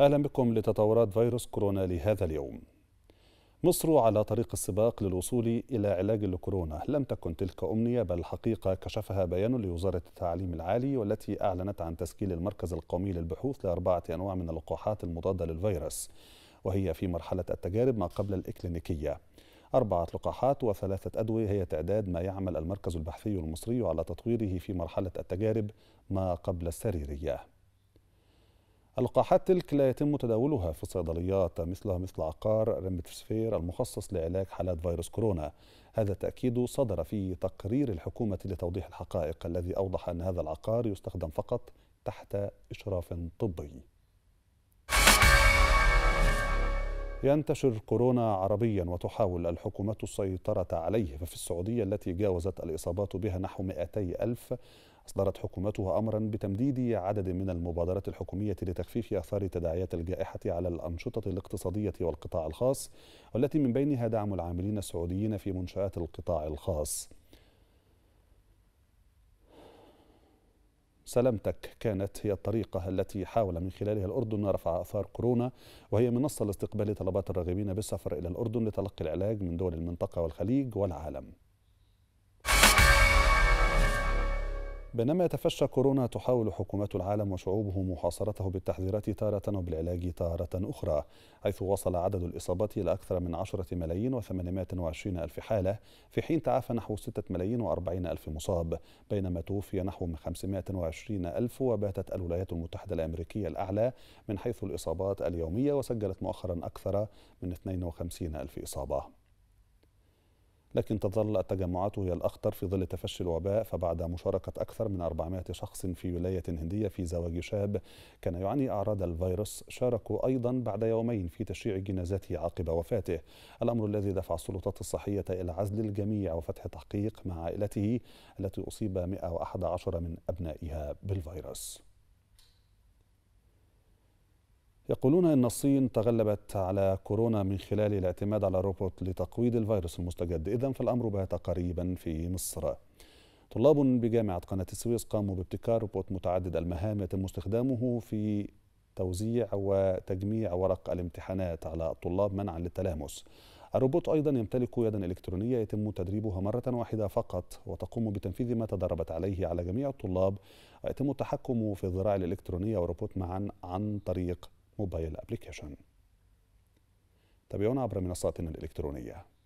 أهلا بكم لتطورات فيروس كورونا لهذا اليوم مصر على طريق السباق للوصول إلى علاج لكورونا لم تكن تلك أمنية بل حقيقة كشفها بيان لوزارة التعليم العالي والتي أعلنت عن تسجيل المركز القومي للبحوث لأربعة أنواع من اللقاحات المضادة للفيروس وهي في مرحلة التجارب ما قبل الإكلينيكية أربعة لقاحات وثلاثة أدوية هي تعداد ما يعمل المركز البحثي المصري على تطويره في مرحلة التجارب ما قبل السريرية اللقاحات تلك لا يتم تداولها في الصيدليات مثلها مثل عقار ريمبتسفير المخصص لعلاج حالات فيروس كورونا هذا التأكيد صدر في تقرير الحكومة لتوضيح الحقائق الذي أوضح أن هذا العقار يستخدم فقط تحت إشراف طبي ينتشر كورونا عربيا وتحاول الحكومات السيطرة عليه ففي السعودية التي جاوزت الإصابات بها نحو 200 ألف أصدرت حكومتها أمرا بتمديد عدد من المبادرات الحكومية لتخفيف آثار تداعيات الجائحة على الأنشطة الاقتصادية والقطاع الخاص والتي من بينها دعم العاملين السعوديين في منشآت القطاع الخاص سلامتك كانت هي الطريقة التي حاول من خلالها الأردن رفع أثار كورونا وهي منصة لاستقبال طلبات الراغبين بالسفر إلى الأردن لتلقي العلاج من دول المنطقة والخليج والعالم بينما يتفشى كورونا تحاول حكومات العالم وشعوبه محاصرته بالتحذيرات تارة وبالعلاج تارة أخرى حيث وصل عدد الإصابات إلى أكثر من 10 ملايين و820 ألف حالة في حين تعافى نحو 6 ملايين و40 ألف مصاب بينما توفي نحو 520 ألف وباتت الولايات المتحدة الأمريكية الأعلى من حيث الإصابات اليومية وسجلت مؤخرا أكثر من 52 ألف إصابة لكن تظل التجمعات هي الأخطر في ظل تفشي الوباء فبعد مشاركة أكثر من 400 شخص في ولاية هندية في زواج شاب كان يعاني أعراض الفيروس شاركوا أيضا بعد يومين في تشييع جنازته عقب وفاته الأمر الذي دفع السلطات الصحية إلى عزل الجميع وفتح تحقيق مع عائلته التي أصيب 111 من أبنائها بالفيروس يقولون أن الصين تغلبت على كورونا من خلال الاعتماد على الروبوت لتقويض الفيروس المستجد إذا فالأمر بات قريبا في مصر طلاب بجامعة قناة السويس قاموا بابتكار روبوت متعدد المهام يتم استخدامه في توزيع وتجميع ورق الامتحانات على الطلاب منعا للتلامس الروبوت أيضا يمتلك يدا إلكترونية يتم تدريبها مرة واحدة فقط وتقوم بتنفيذ ما تدربت عليه على جميع الطلاب ويتم التحكم في الذراع الإلكترونية والروبوت معا عن طريق موبايل أبليكيشن تابعونا عبر منصاتنا الإلكترونية